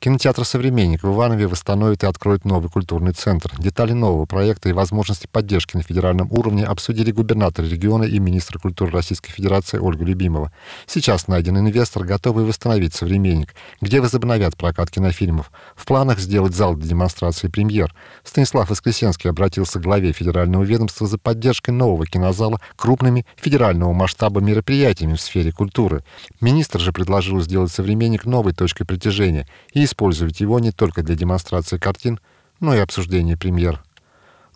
Кинотеатр «Современник» в Иванове восстановит и откроет новый культурный центр. Детали нового проекта и возможности поддержки на федеральном уровне обсудили губернатор региона и министр культуры Российской Федерации Ольга Любимова. Сейчас найден инвестор, готовый восстановить «Современник», где возобновят прокат кинофильмов. В планах сделать зал для демонстрации премьер. Станислав Воскресенский обратился к главе федерального ведомства за поддержкой нового кинозала крупными федерального масштаба мероприятиями в сфере культуры. Министр же предложил сделать «Современник» новой точкой притяжения и использовать его не только для демонстрации картин, но и обсуждения премьер.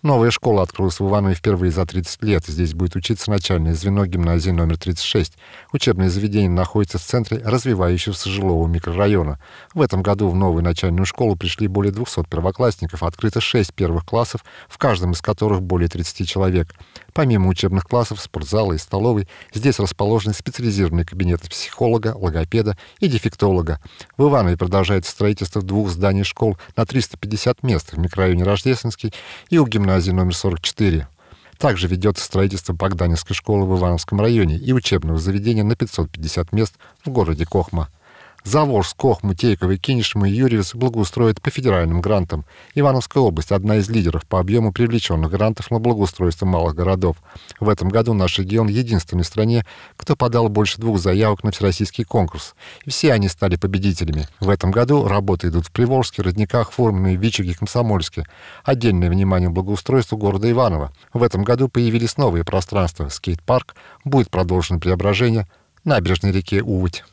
Новая школа открылась в Иванове впервые за 30 лет. Здесь будет учиться начальное звено гимназии номер 36. Учебное заведение находится в центре развивающегося жилого микрорайона. В этом году в новую начальную школу пришли более 200 первоклассников. Открыто 6 первых классов, в каждом из которых более 30 человек. Помимо учебных классов, спортзала и столовой, здесь расположены специализированные кабинеты психолога, логопеда и дефектолога. В Иванове продолжается строительство двух зданий школ на 350 мест в микрорайоне Рождественский и у гимназии номер 44. Также ведется строительство Богданинской школы в Ивановском районе и учебного заведения на 550 мест в городе Кохма. Заволжск, Кохма, Тейково, Кинешма и Юрьевец благоустроят по федеральным грантам. Ивановская область – одна из лидеров по объему привлеченных грантов на благоустройство малых городов. В этом году наш регион единственный в стране, кто подал больше двух заявок на всероссийский конкурс. И все они стали победителями. В этом году работы идут в Приволжске, Родниках, Фурмане, Вичиге, Комсомольске. Отдельное внимание благоустройству города Иваново. В этом году появились новые пространства. Скейт-парк будет продолжено преображение набережной реки Увыть.